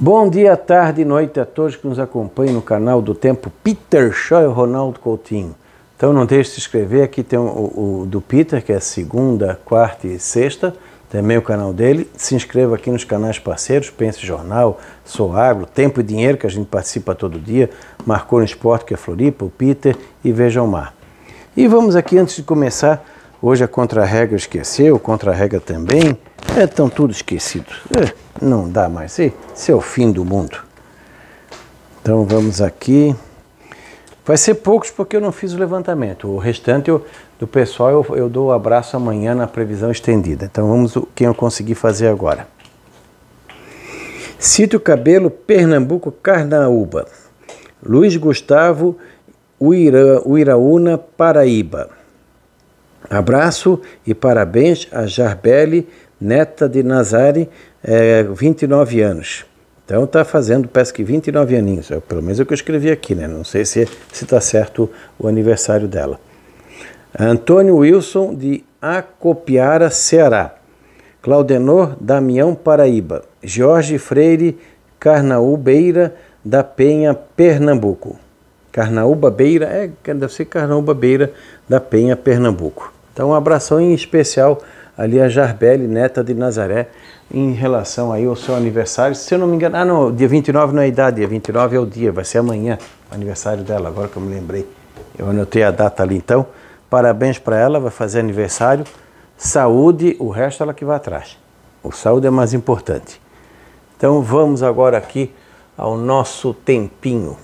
Bom dia, tarde e noite a todos que nos acompanham no canal do Tempo Peter Scholl, e Ronaldo Coutinho. Então não deixe de se inscrever, aqui tem o, o, do Peter, que é segunda, quarta e sexta, também o canal dele. Se inscreva aqui nos canais parceiros, Pense Jornal, Sou Agro, Tempo e Dinheiro, que a gente participa todo dia, Marcou no Esporte, que é Floripa, o Peter e Veja o Mar. E vamos aqui, antes de começar, hoje a contra-regra esqueceu, contra-regra também, é tão tudo esquecido. É. Não dá mais. Esse é o fim do mundo. Então vamos aqui. Vai ser poucos porque eu não fiz o levantamento. O restante eu, do pessoal eu, eu dou o um abraço amanhã na previsão estendida. Então vamos o que eu consegui fazer agora. Cito Cabelo, Pernambuco, Carnaúba. Luiz Gustavo, Uira, Uiraúna, Paraíba. Abraço e parabéns a Jarbele neta de Nazari, é, 29 anos. Então está fazendo, parece que 29 aninhos, é, pelo menos é o que eu escrevi aqui, né? Não sei se está se tá certo o aniversário dela. Antônio Wilson, de Acopiara, Ceará. Claudenor Damião Paraíba. Jorge Freire Carnaúbeira da Penha, Pernambuco. Carnaúba Beira, é, deve ser Carnaúba Beira da Penha, Pernambuco. Então um abração em especial ali a Jarbele, neta de Nazaré, em relação aí ao seu aniversário. Se eu não me engano, ah, não, dia 29 não é a idade, dia 29 é o dia, vai ser amanhã o aniversário dela, agora que eu me lembrei. Eu anotei a data ali então. Parabéns para ela, vai fazer aniversário. Saúde, o resto ela que vai atrás. O saúde é mais importante. Então vamos agora aqui ao nosso tempinho.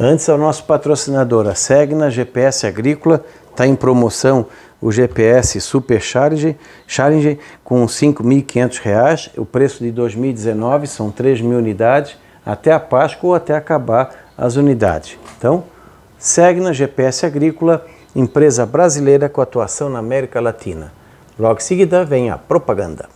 Antes, ao nosso patrocinador, a Segna GPS Agrícola, está em promoção o GPS Super Charge, Challenger com R$ 5.500, o preço de 2019 são 3 mil unidades, até a Páscoa ou até acabar as unidades. Então, Segna GPS Agrícola, empresa brasileira com atuação na América Latina. Logo em seguida vem a propaganda.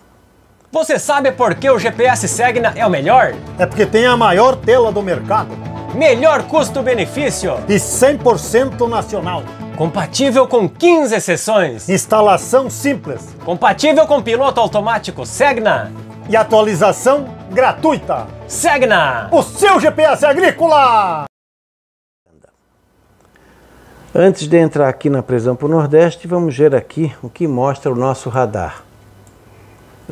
Você sabe por que o GPS Segna é o melhor? É porque tem a maior tela do mercado. Melhor custo-benefício. E 100% nacional. Compatível com 15 exceções. Instalação simples. Compatível com piloto automático Segna. E atualização gratuita. Segna! O seu GPS agrícola! Antes de entrar aqui na prisão para o Nordeste, vamos ver aqui o que mostra o nosso radar.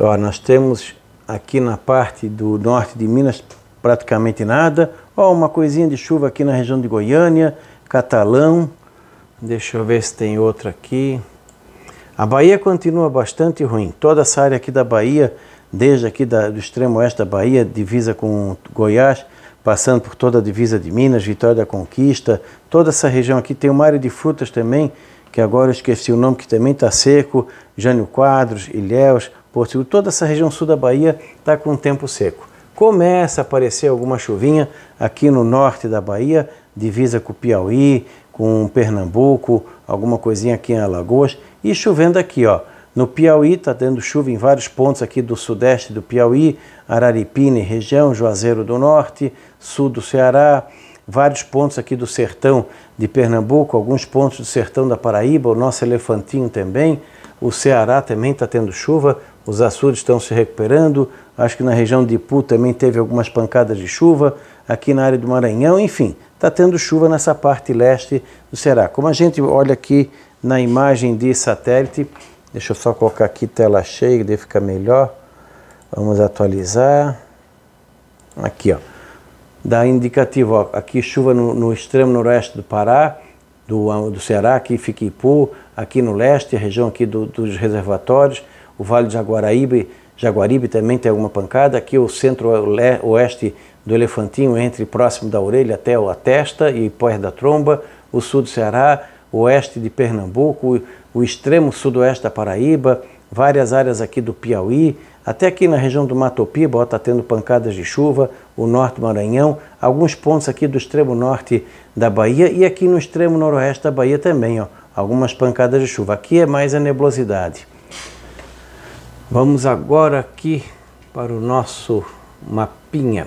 Ó, nós temos aqui na parte do norte de Minas praticamente nada. Ó, uma coisinha de chuva aqui na região de Goiânia, Catalão, Deixa eu ver se tem outra aqui. A Bahia continua bastante ruim. Toda essa área aqui da Bahia, desde aqui da, do extremo oeste da Bahia, divisa com Goiás, passando por toda a divisa de Minas, Vitória da Conquista, toda essa região aqui tem uma área de frutas também, que agora eu esqueci o nome, que também está seco, Jânio Quadros, Ilhéus, Porto toda essa região sul da Bahia está com tempo seco. Começa a aparecer alguma chuvinha aqui no norte da Bahia, divisa com o Piauí, com Pernambuco, alguma coisinha aqui em Alagoas e chovendo aqui, ó. No Piauí está dando chuva em vários pontos aqui do sudeste do Piauí, Araripina e região, Juazeiro do Norte, sul do Ceará, vários pontos aqui do sertão de Pernambuco, alguns pontos do sertão da Paraíba, o nosso Elefantinho também, o Ceará também está tendo chuva, os Açores estão se recuperando, acho que na região de Ipu também teve algumas pancadas de chuva, aqui na área do Maranhão, enfim, está tendo chuva nessa parte leste do Ceará. Como a gente olha aqui na imagem de satélite, deixa eu só colocar aqui tela cheia, deve fica melhor. Vamos atualizar. Aqui, ó. Dá indicativo, ó, aqui chuva no, no extremo noroeste do Pará, do, do Ceará, aqui fica Ipu, aqui no leste, região aqui do, dos reservatórios, o Vale de Jaguaribe, Jaguaribe também tem alguma pancada, aqui o centro-oeste do elefantinho entre próximo da orelha até a testa e pós da tromba, o sul do Ceará, o oeste de Pernambuco, o extremo sudoeste da Paraíba, várias áreas aqui do Piauí, até aqui na região do Mato Piba, está tendo pancadas de chuva, o norte do Maranhão, alguns pontos aqui do extremo norte da Bahia e aqui no extremo noroeste da Bahia também, ó, algumas pancadas de chuva. Aqui é mais a nebulosidade. Vamos agora aqui para o nosso mapinha.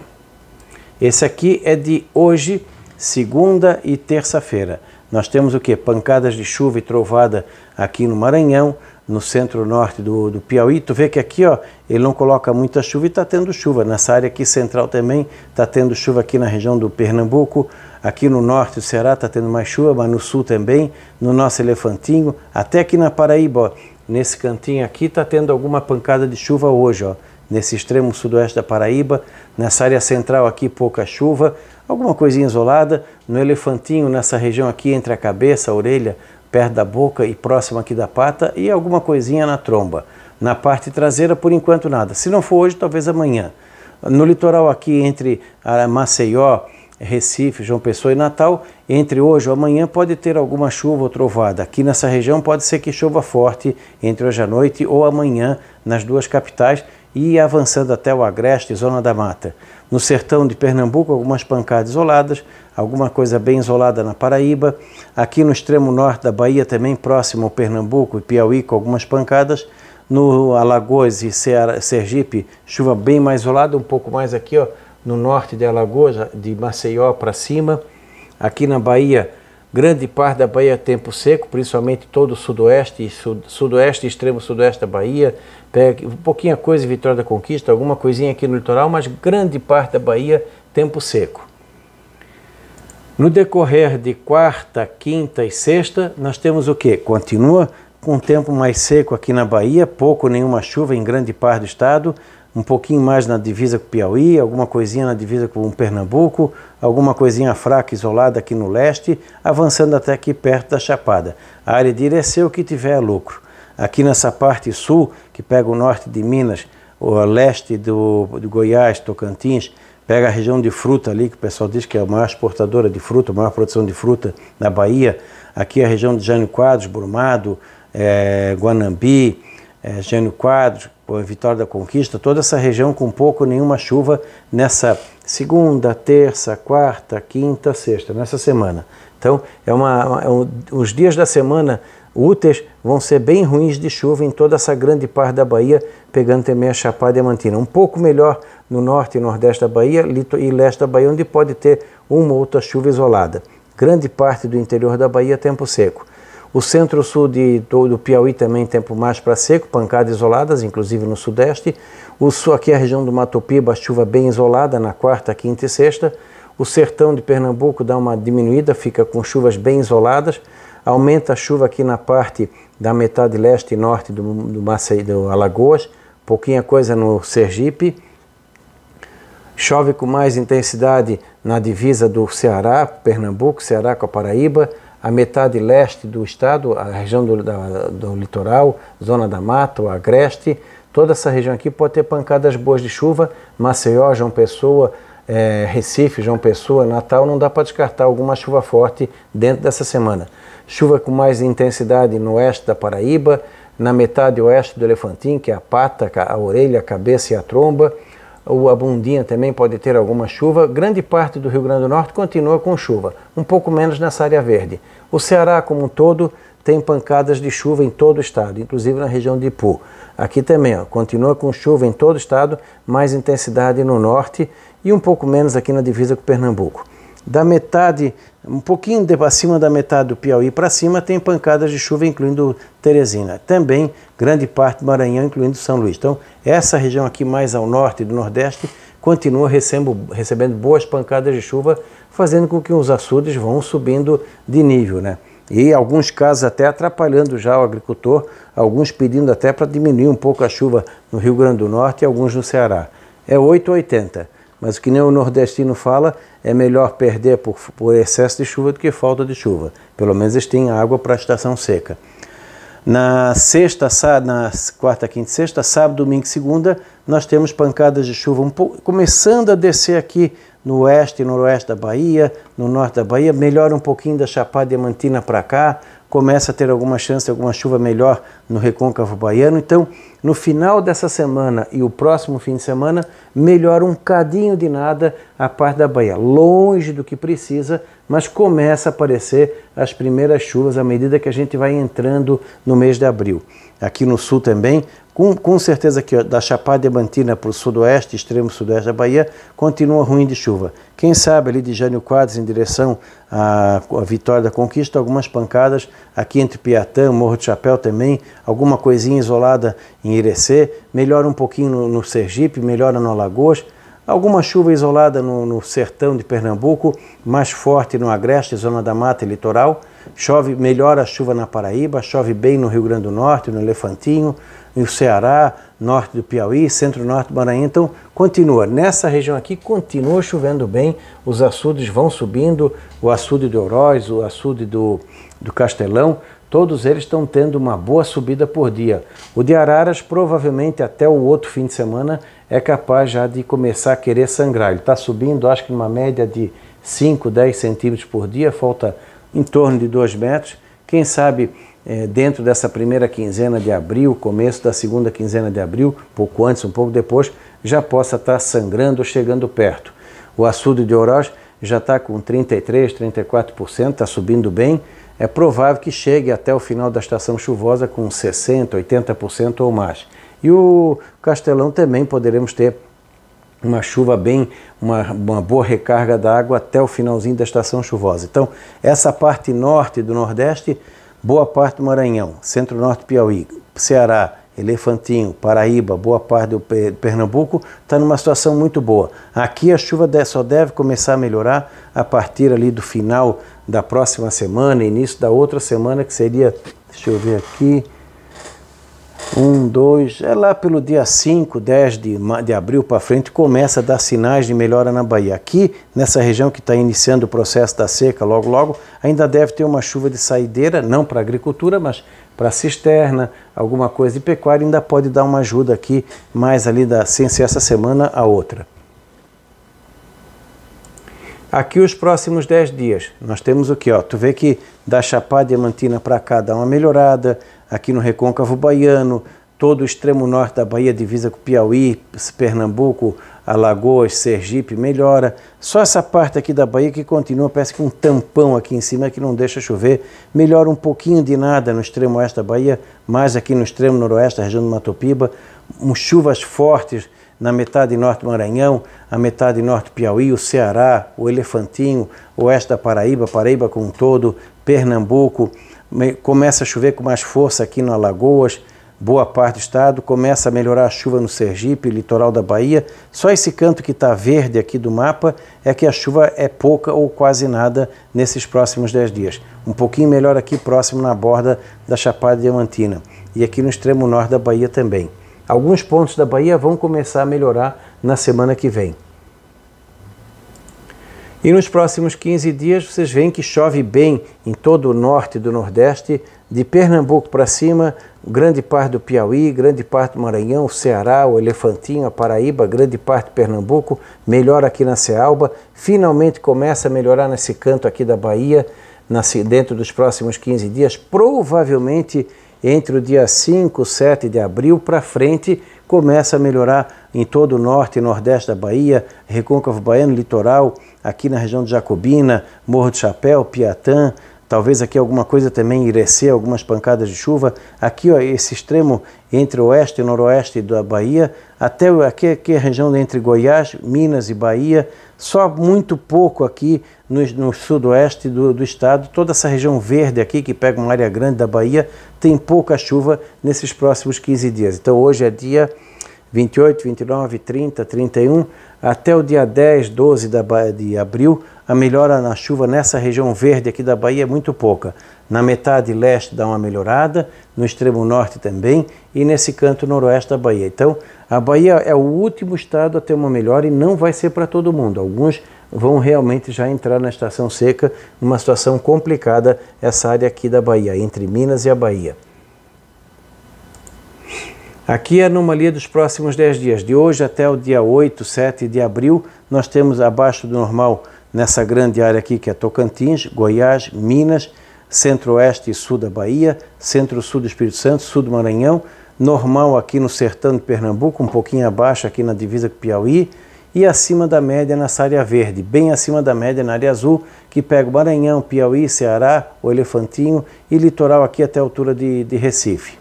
Esse aqui é de hoje, segunda e terça-feira. Nós temos o que? Pancadas de chuva e trovada aqui no Maranhão, no centro-norte do, do, Piauí. Tu vê que aqui ó, ele não coloca muita chuva e está tendo chuva. Nessa área aqui central também está tendo chuva aqui na região do Pernambuco. Aqui no norte do Ceará está tendo mais chuva, mas no sul também, no nosso Elefantinho, até aqui na Paraíba, ó, nesse cantinho aqui está tendo alguma pancada de chuva hoje. Ó nesse extremo sudoeste da Paraíba, nessa área central aqui pouca chuva, alguma coisinha isolada, no elefantinho nessa região aqui entre a cabeça, a orelha, perto da boca e próximo aqui da pata e alguma coisinha na tromba. Na parte traseira, por enquanto nada. Se não for hoje, talvez amanhã. No litoral aqui entre ah, Maceió, Recife, João Pessoa e Natal, entre hoje ou amanhã pode ter alguma chuva ou trovada. Aqui nessa região pode ser que chova forte entre hoje à noite ou amanhã nas duas capitais, e avançando até o Agreste, zona da mata. No sertão de Pernambuco, algumas pancadas isoladas, alguma coisa bem isolada na Paraíba. Aqui no extremo norte da Bahia, também próximo ao Pernambuco e Piauí, com algumas pancadas. No Alagoas e Sergipe, chuva bem mais isolada, um pouco mais aqui ó, no norte de Alagoas, de Maceió para cima. Aqui na Bahia, grande parte da Bahia é tempo seco, principalmente todo o sudoeste, sud, sudoeste, extremo sudoeste da Bahia, pega um pouquinha coisa em Vitória da Conquista, alguma coisinha aqui no litoral, mas grande parte da Bahia tempo seco. No decorrer de quarta, quinta e sexta, nós temos o que? Continua com um tempo mais seco aqui na Bahia, pouco nenhuma chuva em grande parte do estado, um pouquinho mais na divisa com o Piauí, alguma coisinha na divisa com o Pernambuco, alguma coisinha fraca isolada aqui no leste, avançando até aqui perto da Chapada. A área de Irecê, é que tiver lucro. Aqui nessa parte sul, que pega o norte de Minas, o leste do, do Goiás, Tocantins, pega a região de fruta ali, que o pessoal diz que é a maior exportadora de fruta, a maior produção de fruta na Bahia. Aqui é a região de Jânio Quadros, Brumado, é, Guanambi, é, Jânio Quadros, Vitória da Conquista, toda essa região com pouco nenhuma chuva nessa segunda, terça, quarta, quinta, sexta, nessa semana. Então, é uma, é um, os dias da semana úteis vão ser bem ruins de chuva em toda essa grande parte da Bahia, pegando também a Chapada Diamantina. Um pouco melhor no norte e nordeste da Bahia e leste da Bahia, onde pode ter uma ou outra chuva isolada. Grande parte do interior da Bahia, tempo seco. O centro-sul do Piauí também tempo mais para seco, pancadas isoladas, inclusive no sudeste. O sul aqui, é a região do Mato Piba, chuva bem isolada na quarta, quinta e sexta. O sertão de Pernambuco dá uma diminuída, fica com chuvas bem isoladas. Aumenta a chuva aqui na parte da metade leste e norte do, do, Macei, do Alagoas. Pouquinha coisa no Sergipe. Chove com mais intensidade na divisa do Ceará, Pernambuco, Ceará com a Paraíba a metade leste do estado, a região do, da, do litoral, zona da mata, o agreste, toda essa região aqui pode ter pancadas boas de chuva, Maceió, João Pessoa, é, Recife, João Pessoa, Natal, não dá para descartar alguma chuva forte dentro dessa semana. Chuva com mais intensidade no oeste da Paraíba, na metade oeste do Elefantim, que é a pata, a orelha, a cabeça e a tromba, o Bundinha também pode ter alguma chuva. Grande parte do Rio Grande do Norte continua com chuva, um pouco menos nessa área verde. O Ceará, como um todo, tem pancadas de chuva em todo o estado, inclusive na região de Ipu. Aqui também ó, continua com chuva em todo o estado, mais intensidade no norte e um pouco menos aqui na divisa com Pernambuco da metade, um pouquinho de, acima da metade do Piauí para cima, tem pancadas de chuva, incluindo Teresina. Também grande parte do Maranhão, incluindo São Luís. Então, essa região aqui mais ao norte do Nordeste continua recebo, recebendo boas pancadas de chuva, fazendo com que os açudes vão subindo de nível, né? E alguns casos até atrapalhando já o agricultor, alguns pedindo até para diminuir um pouco a chuva no Rio Grande do Norte e alguns no Ceará. É 880. Mas o que nem o nordestino fala, é melhor perder por, por excesso de chuva do que falta de chuva. Pelo menos eles têm água para a estação seca. Na sexta, na quarta, quinta, sexta, sábado, domingo e segunda, nós temos pancadas de chuva um pouco, começando a descer aqui no oeste e noroeste da Bahia, no norte da Bahia, melhora um pouquinho da Chapada Diamantina para cá, começa a ter alguma chance de alguma chuva melhor no recôncavo baiano. Então, no final dessa semana e o próximo fim de semana, melhora um cadinho de nada a parte da Bahia. Longe do que precisa, mas começa a aparecer as primeiras chuvas à medida que a gente vai entrando no mês de abril. Aqui no sul também, com, com certeza que da Chapada Diamantina para o sudoeste, extremo sudoeste da Bahia, continua ruim de chuva. Quem sabe ali de Jânio Quadros em direção à, à Vitória da Conquista, algumas pancadas aqui entre Piatã, Morro de Chapéu também, alguma coisinha isolada em em Irecê, melhora um pouquinho no, no Sergipe, melhora no Alagoas. Alguma chuva isolada no, no, sertão de Pernambuco, mais forte no Agreste, zona da mata e litoral. Chove, melhora a chuva na Paraíba, chove bem no Rio Grande do Norte, no Elefantinho, no Ceará, norte do Piauí, centro-norte do Maranhão. Então, continua. Nessa região aqui, continua chovendo bem, os açudes vão subindo, o açude do Oroz, o açude do, do Castelão, Todos eles estão tendo uma boa subida por dia. O de Araras provavelmente até o outro fim de semana é capaz já de começar a querer sangrar. Ele está subindo, acho que numa média de 5, 10 centímetros por dia, falta em torno de 2 metros. Quem sabe é, dentro dessa primeira quinzena de abril, começo da segunda quinzena de abril, pouco antes, um pouco depois, já possa estar tá sangrando ou chegando perto. O açude de Oroz já está com 33, 34%, está subindo bem é provável que chegue até o final da estação chuvosa com 60%, 80% ou mais. E o Castelão também poderemos ter uma chuva bem, uma, uma boa recarga da água até o finalzinho da estação chuvosa. Então, essa parte norte do Nordeste, boa parte do Maranhão, centro-norte Piauí, Ceará, Elefantinho, Paraíba, boa parte do Pernambuco, está numa situação muito boa. Aqui a chuva só deve começar a melhorar a partir ali do final da próxima semana, início da outra semana, que seria, deixa eu ver aqui, um, dois, é lá pelo dia 5, 10 de, de abril para frente, começa a dar sinais de melhora na Bahia. Aqui, nessa região que está iniciando o processo da seca, logo, logo, ainda deve ter uma chuva de saideira, não para a agricultura, mas para cisterna, alguma coisa de pecuária, ainda pode dar uma ajuda aqui, mais ali da ciência essa semana a outra. Aqui os próximos 10 dias, nós temos o que? Ó, tu vê que da Chapada Diamantina para cá dá uma melhorada, aqui no Recôncavo Baiano, todo o extremo norte da Bahia, divisa com Piauí, Pernambuco, Alagoas, Sergipe, melhora. Só essa parte aqui da Bahia que continua, parece que um tampão aqui em cima é que não deixa chover. Melhora um pouquinho de nada no extremo oeste da Bahia, mais aqui no extremo noroeste, da região do Matopiba. Um, chuvas fortes na metade norte do Maranhão, a metade norte do Piauí, o Ceará, o Elefantinho, oeste da Paraíba, Paraíba com todo, Pernambuco. Começa a chover com mais força aqui no Alagoas boa parte do estado, começa a melhorar a chuva no Sergipe, litoral da Bahia. Só esse canto que está verde aqui do mapa é que a chuva é pouca ou quase nada nesses próximos 10 dias. Um pouquinho melhor aqui próximo na borda da Chapada Diamantina e aqui no extremo norte da Bahia também. Alguns pontos da Bahia vão começar a melhorar na semana que vem. E nos próximos 15 dias vocês veem que chove bem em todo o norte do Nordeste, de Pernambuco para cima, grande parte do Piauí, grande parte do Maranhão, Ceará, o Elefantinho, a Paraíba, grande parte de Pernambuco, melhora aqui na Cealba, finalmente começa a melhorar nesse canto aqui da Bahia, dentro dos próximos 15 dias, provavelmente entre o dia 5, 7 de abril para frente, começa a melhorar em todo o norte e nordeste da Bahia, Recôncavo Baiano, litoral, aqui na região de Jacobina, Morro do Chapéu, Piatã, talvez aqui alguma coisa também irecer, algumas pancadas de chuva. Aqui, ó, esse extremo entre oeste e noroeste da Bahia, até aqui, aqui é a região entre Goiás, Minas e Bahia, só muito pouco aqui no, no sudoeste do, do, estado. Toda essa região verde aqui, que pega uma área grande da Bahia, tem pouca chuva nesses próximos 15 dias. Então hoje é dia 28, 29, 30, 31, até o dia 10, 12 de abril, a melhora na chuva nessa região verde aqui da Bahia é muito pouca. Na metade leste dá uma melhorada, no extremo norte também e nesse canto noroeste da Bahia. Então, a Bahia é o último estado a ter uma melhora e não vai ser para todo mundo. Alguns vão realmente já entrar na estação seca, numa situação complicada essa área aqui da Bahia, entre Minas e a Bahia. Aqui é a anomalia dos próximos 10 dias. De hoje até o dia 8, 7 de abril, nós temos abaixo do normal nessa grande área aqui que é Tocantins, Goiás, Minas, centro-oeste e sul da Bahia, centro-sul do Espírito Santo, sul do Maranhão, normal aqui no sertão de Pernambuco, um pouquinho abaixo aqui na divisa com Piauí e acima da média nessa área verde, bem acima da média na área azul, que pega o Maranhão, Piauí, Ceará, o Elefantinho e litoral aqui até a altura de, de Recife.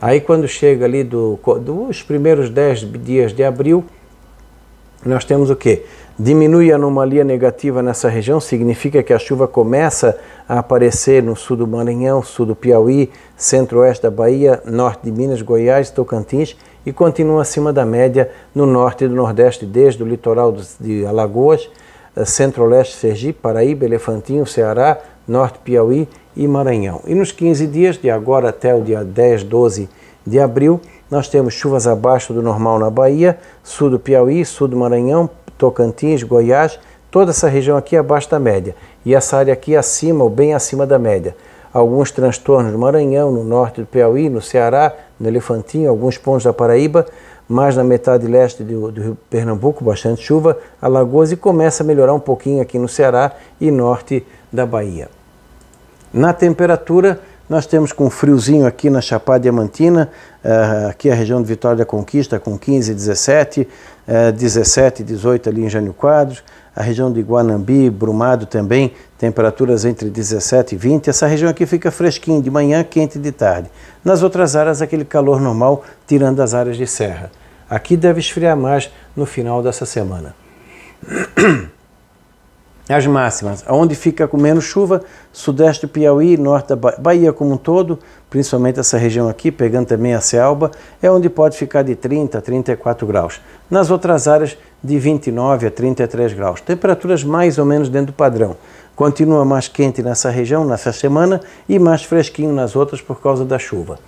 Aí quando chega ali do, dos primeiros 10 dias de abril, nós temos o quê? Diminui a anomalia negativa nessa região, significa que a chuva começa a aparecer no sul do Maranhão, sul do Piauí, centro-oeste da Bahia, norte de Minas, Goiás, Tocantins e continua acima da média no norte e do nordeste, desde o litoral de Alagoas, eh, centro-leste, Sergipe, Paraíba, Elefantinho, Ceará, norte Piauí e Maranhão. E nos 15 dias, de agora até o dia 10, 12 de abril, nós temos chuvas abaixo do normal na Bahia, sul do Piauí, sul do Maranhão, Tocantins, Goiás, toda essa região aqui abaixo da média e essa área aqui acima ou bem acima da média. Alguns transtornos no Maranhão, no norte do Piauí, no Ceará, no Elefantinho, alguns pontos da Paraíba, mais na metade leste do, do Pernambuco, bastante chuva, Alagoas e começa a melhorar um pouquinho aqui no Ceará e norte da Bahia. Na temperatura, nós temos com um friozinho aqui na Chapada Diamantina, eh, aqui a região de Vitória da Conquista com 15, 17, 17, 18 ali em Jânio Quadros, a região de Guanambi, Brumado também, temperaturas entre 17 e 20. Essa região aqui fica fresquinha de manhã, quente de tarde. Nas outras áreas, aquele calor normal, tirando as áreas de serra. Aqui deve esfriar mais no final dessa semana. É as máximas. Onde fica com menos chuva, sudeste do Piauí, norte da Bahia como um todo, principalmente essa região aqui, pegando também a selva, é onde pode ficar de 30 a 34 graus. Nas outras áreas, de 29 a 33 graus. Temperaturas mais ou menos dentro do padrão. Continua mais quente nessa região nessa semana e mais fresquinho nas outras por causa da chuva.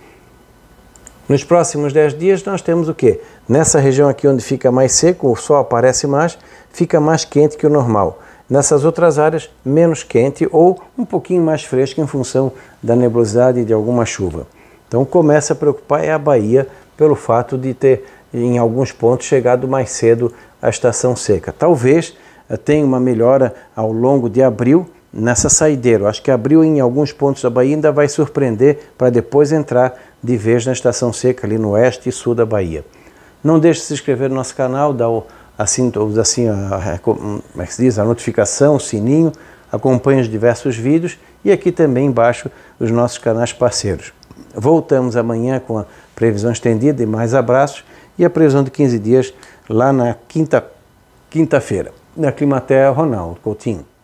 Nos próximos 10 dias nós temos o quê? Nessa região aqui onde fica mais seco, o sol aparece mais, fica mais quente que o normal. Nessas outras áreas, menos quente ou um pouquinho mais fresca em função da nebulosidade e de alguma chuva. Então começa a preocupar é a Bahia pelo fato de ter, em alguns pontos, chegado mais cedo à estação seca. Talvez eh, tenha uma melhora ao longo de abril, nessa saideira. Acho que abril em alguns pontos da Bahia ainda vai surpreender para depois entrar de vez na estação seca ali no oeste e sul da Bahia. Não deixe de se inscrever no nosso canal, dar o, assim, assim a, como é que se diz, a notificação, o sininho, acompanhe os diversos vídeos e aqui também embaixo os nossos canais parceiros. Voltamos amanhã com a previsão estendida e mais abraços e a previsão de 15 dias lá na quinta quinta-feira. Na Climatea, Ronaldo Coutinho.